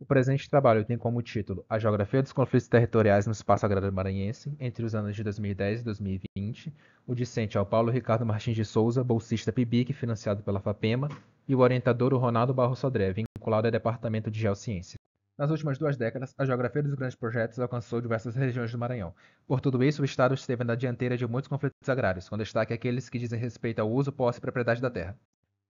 O presente trabalho tem como título A Geografia dos Conflitos Territoriais no Espaço Agrário Maranhense, entre os anos de 2010 e 2020. O discente é o Paulo Ricardo Martins de Souza, bolsista PIBIC, financiado pela FAPEMA, e o orientador o Ronaldo Barro Sodré, vinculado ao Departamento de Geociências. Nas últimas duas décadas, a geografia dos grandes projetos alcançou diversas regiões do Maranhão. Por tudo isso, o Estado esteve na dianteira de muitos conflitos agrários, com destaque aqueles que dizem respeito ao uso, posse e propriedade da terra.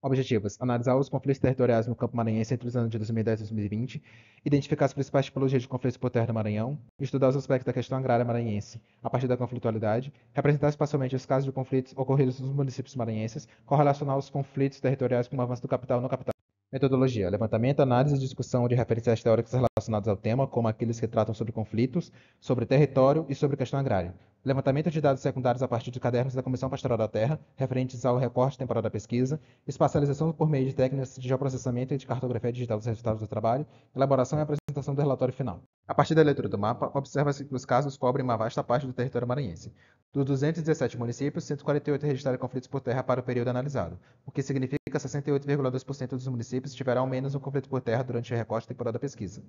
Objetivos: analisar os conflitos territoriais no campo maranhense entre os anos de 2010 e 2020, identificar as principais tipologias de conflitos por terra do Maranhão, estudar os aspectos da questão agrária maranhense a partir da conflitualidade, representar espacialmente os casos de conflitos ocorridos nos municípios maranhenses, correlacionar os conflitos territoriais com o avanço do capital no capital Metodologia: levantamento, análise e discussão de referências teóricas relacionadas ao tema, como aqueles que tratam sobre conflitos, sobre território e sobre questão agrária. Levantamento de dados secundários a partir de cadernos da Comissão Pastoral da Terra, referentes ao recorte temporal da pesquisa, espacialização por meio de técnicas de geoprocessamento e de cartografia digital dos resultados do trabalho, elaboração e apresentação do relatório final. A partir da leitura do mapa, observa-se que os casos cobrem uma vasta parte do território maranhense. Dos 217 municípios, 148 registraram conflitos por terra para o período analisado, o que significa 68,2% dos municípios tiveram ao menos um conflito por terra durante o recorte temporal da pesquisa.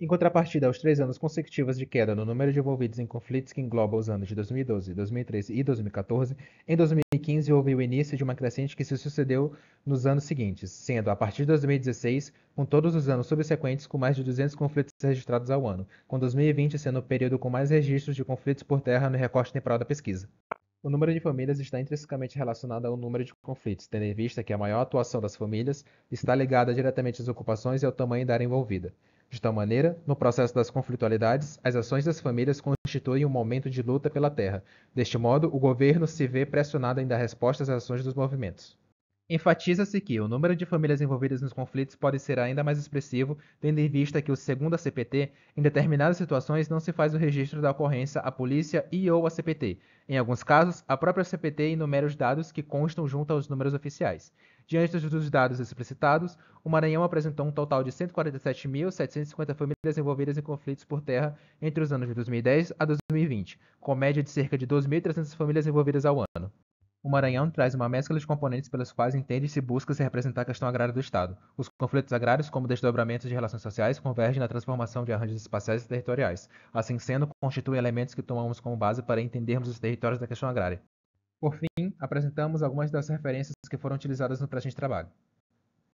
Em contrapartida aos três anos consecutivos de queda no número de envolvidos em conflitos que engloba os anos de 2012, 2013 e 2014, em 2015 houve o início de uma crescente que se sucedeu nos anos seguintes, sendo a partir de 2016, com todos os anos subsequentes, com mais de 200 conflitos registrados ao ano, com 2020 sendo o período com mais registros de conflitos por terra no recorte temporal da pesquisa. O número de famílias está intrinsecamente relacionado ao número de conflitos, tendo em vista que a maior atuação das famílias está ligada diretamente às ocupações e ao tamanho da área envolvida. De tal maneira, no processo das conflitualidades, as ações das famílias constituem um momento de luta pela terra. Deste modo, o governo se vê pressionado em dar resposta às ações dos movimentos. Enfatiza-se que o número de famílias envolvidas nos conflitos pode ser ainda mais expressivo, tendo em vista que, segundo a CPT, em determinadas situações não se faz o registro da ocorrência à polícia e ou à CPT. Em alguns casos, a própria CPT enumera os dados que constam junto aos números oficiais. Diante dos dados explicitados, o Maranhão apresentou um total de 147.750 famílias envolvidas em conflitos por terra entre os anos de 2010 a 2020, com média de cerca de 2.300 famílias envolvidas ao ano. O Maranhão traz uma mescla de componentes pelas quais entende-se e busca-se representar a questão agrária do Estado. Os conflitos agrários, como desdobramentos de relações sociais, convergem na transformação de arranjos espaciais e territoriais. Assim sendo, constituem elementos que tomamos como base para entendermos os territórios da questão agrária. Por fim, apresentamos algumas das referências que foram utilizadas no presente trabalho.